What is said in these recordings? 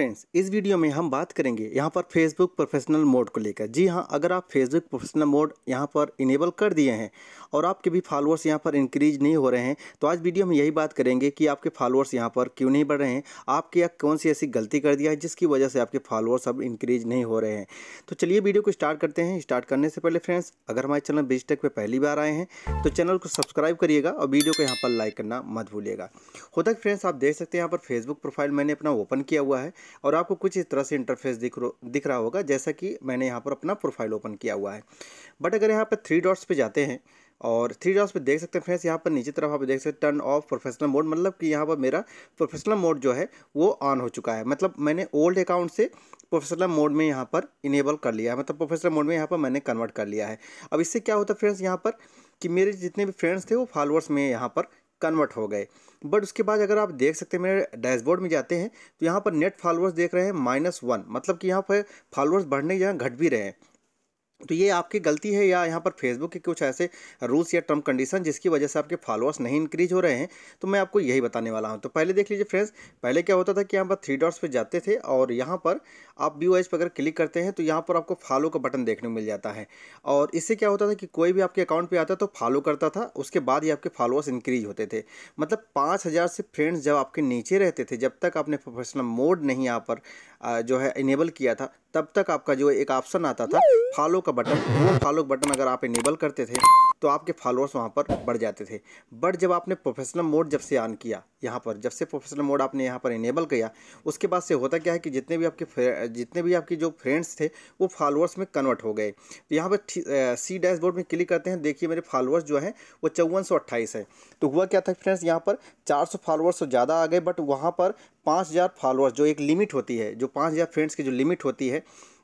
friends इस video में हम बात करेंगे यहाँ पर फेसबुक प्रोफेशनल मोड को लेकर जी हाँ अगर आप फेसबुक प्रोफेशनल मोड यहाँ पर इनेबल कर दिए हैं और आपके भी फॉलोअर्स यहाँ पर इंक्रीज नहीं हो रहे हैं तो आज वीडियो में यही बात करेंगे कि आपके फॉलोअर्स यहाँ पर क्यों नहीं बढ़ रहे हैं आपके या कौन सी ऐसी गलती कर दिया है जिसकी वजह से आपके फॉलोअर्स अब इंक्रीज नहीं हो रहे हैं तो चलिए वीडियो को स्टार्ट करते हैं स्टार्ट करने से पहले फ्रेंड्स अगर हमारे चैनल बिजटेक पर पहली बार आए हैं तो चैनल को सब्सक्राइब करिएगा और वीडियो को यहाँ पर लाइक करना मत भूलिएगा होता है फ्रेंड्स आप देख सकते हैं यहाँ पर फेसबुक प्रोफाइल मैंने अपना ओपन किया हुआ है और आपको कुछ इस तरह से इंटरफेस दिख दिख रहा होगा जैसा कि मैंने यहाँ पर अपना प्रोफाइल ओपन किया हुआ है बट अगर यहाँ पर थ्री डॉट्स पर जाते हैं और थ्री डॉट्स पे देख सकते हैं फ्रेंड्स यहाँ पर नीचे तरफ आप देख सकते हैं टर्न ऑफ प्रोफेशनल मोड मतलब कि यहाँ पर मेरा प्रोफेशनल मोड जो है वो ऑन हो चुका है मतलब मैंने ओल्ड अकाउंट से प्रोफेशनल मोड में यहाँ पर इनेबल कर लिया है मतलब प्रोफेशनल मोड में यहाँ पर मैंने कन्वर्ट कर लिया है अब इससे क्या होता है फ्रेंड्स यहाँ पर कि मेरे जितने भी फ्रेंड्स थे वो फॉलोअर्स में यहाँ पर कन्वर्ट हो गए बट उसके बाद अगर आप देख सकते हैं मेरे डैशबोर्ड में जाते हैं तो यहाँ पर नेट फॉलोअर्स देख रहे हैं माइनस वन मतलब कि यहाँ पर फॉलोअर्स बढ़ने की घट भी रहे हैं तो ये आपकी गलती है या यहाँ पर फेसबुक के कुछ ऐसे रूल्स या टर्म कंडीशन जिसकी वजह से आपके फॉलोअर्स नहीं इंक्रीज हो रहे हैं तो मैं आपको यही बताने वाला हूँ तो पहले देख लीजिए फ्रेंड्स पहले क्या होता था कि यहाँ पर थ्री डॉट्स पे जाते थे और यहाँ पर आप व्यू एज पर अगर क्लिक करते हैं तो यहाँ पर आपको फॉलो का बटन देखने को मिल जाता है और इससे क्या होता था कि कोई भी आपके अकाउंट पर आता तो फॉलो करता था उसके बाद ही आपके फॉलोअर्स इंक्रीज होते थे मतलब पाँच से फ्रेंड्स जब आपके नीचे रहते थे जब तक आपने प्रोफेशनल मोड नहीं यहाँ पर जो है इनेबल किया था तब तक आपका जो एक ऑप्शन आता था फॉलो का बटन वो फॉलो बटन अगर आप इनेबल करते थे तो आपके फॉलोअर्स वहाँ पर बढ़ जाते थे बट जब आपने प्रोफेशनल मोड जब से ऑन किया यहाँ पर जब से प्रोफेशनल मोड आपने यहाँ पर इनेबल किया उसके बाद से होता क्या है कि जितने भी आपके जितने भी आपके जो फ्रेंड्स थे वो फॉलोअर्स में कन्वर्ट हो गए यहाँ पर सी डैशबोर्ड में क्लिक करते हैं देखिए मेरे फॉलोअर्स जो हैं वो चौवन है तो हुआ क्या था फ्रेंड्स यहाँ पर चार फॉलोअर्स तो ज़्यादा आ गए बट वहाँ पर पाँच हज़ार फॉलोअर्स जो एक लिमिट होती है जो पाँच हज़ार फ्रेंड्स की जो लिमिट होती है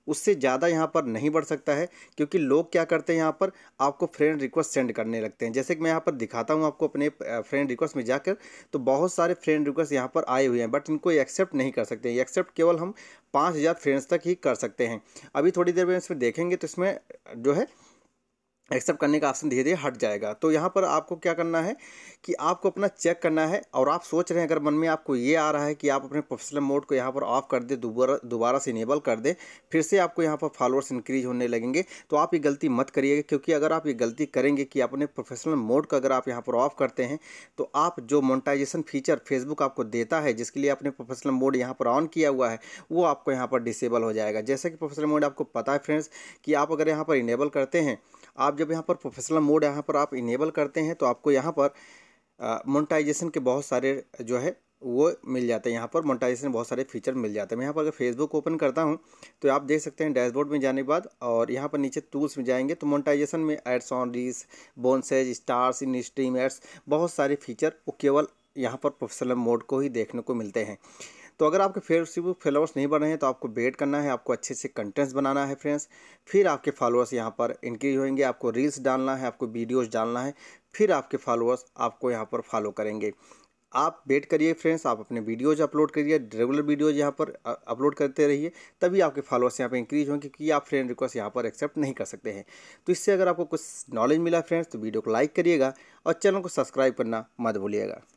उससे ज़्यादा यहाँ पर नहीं बढ़ सकता है क्योंकि लोग क्या करते हैं यहाँ पर आपको फ्रेंड रिक्वेस्ट सेंड करने लगते हैं जैसे कि मैं यहाँ पर दिखाता हूँ आपको अपने फ्रेंड रिक्वेस्ट में जाकर तो बहुत सारे फ्रेंड रिक्वेस्ट यहाँ पर आए हुए हैं बट इनको एक्सेप्ट नहीं कर सकते एक्सेप्ट केवल हम पाँच हज़ार फ्रेंड्स तक ही कर सकते हैं अभी थोड़ी देर में इसमें देखेंगे तो इसमें जो है एक्सेप्ट करने का ऑप्शन धीरे धीरे हट जाएगा तो यहाँ पर आपको क्या करना है कि आपको अपना चेक करना है और आप सोच रहे हैं अगर मन में आपको ये आ रहा है कि आप अपने प्रोफेशनल मोड को यहाँ पर ऑफ कर दे दोबारा दोबारा से इनेबल कर दे फिर से आपको यहाँ पर फॉलोअर्स इंक्रीज होने लगेंगे तो आप ये गलती मत करिएगा क्योंकि अगर आप ये गलती करेंगे कि अपने प्रोफेशनल मोड का अगर आप यहाँ पर ऑफ करते हैं तो आप जो मोनिटाइजेशन फीचर फेसबुक आपको देता है जिसके लिए आपने प्रोफेशनल मोड यहाँ पर ऑन किया हुआ है वो आपको यहाँ पर डिसेबल हो जाएगा जैसे कि प्रोफेशनल मोड आपको पता है फ्रेंड्स कि आप अगर यहाँ पर इनेबल करते हैं आप जब यहाँ पर प्रोफेशनल मोड यहाँ पर आप इनेबल करते हैं तो आपको यहाँ पर मोनटाइजेशन के बहुत सारे जो है वो मिल जाते हैं यहाँ पर मोनटाइजेशन बहुत सारे फीचर मिल जाते हैं मैं यहाँ पर अगर फेसबुक ओपन करता हूँ तो आप देख सकते हैं डैशबोर्ड में जाने के बाद और यहाँ पर नीचे टूल्स में जाएंगे तो मोनटाइजेशन में ads on reels bonuses stars in stream ads बहुत सारे फीचर वो केवल यहाँ पर प्रोफेशनल मोड को ही देखने को मिलते हैं तो अगर आपके फेसबुक फॉलोअर्स नहीं बढ़ रहे हैं तो आपको वेट करना है आपको अच्छे से कंटेंट्स बनाना है फ्रेंड्स फिर आपके फॉलोअर्स यहाँ पर इंक्रीज होंगे आपको रील्स डालना है आपको वीडियोज़ डालना है फिर आपके फॉलोअर्स आपको यहाँ पर फॉलो करेंगे आप वेट करिए फ्रेंड्स आप अपने वीडियोज अपलोड करिए रेगुलर वीडियोज यहाँ पर अपलोड करते रहिए तभी आपके फॉलोअर्स यहाँ पर इंक्रीज होंगे क्योंकि आप फ्रेंड रिक्वेस्ट यहाँ पर एक्सेप्ट नहीं कर सकते हैं तो इससे अगर आपको कुछ नॉलेज मिला फ्रेंड्स तो वीडियो को लाइक करिएगा और चैनल को सब्सक्राइब करना मत भूलिएगा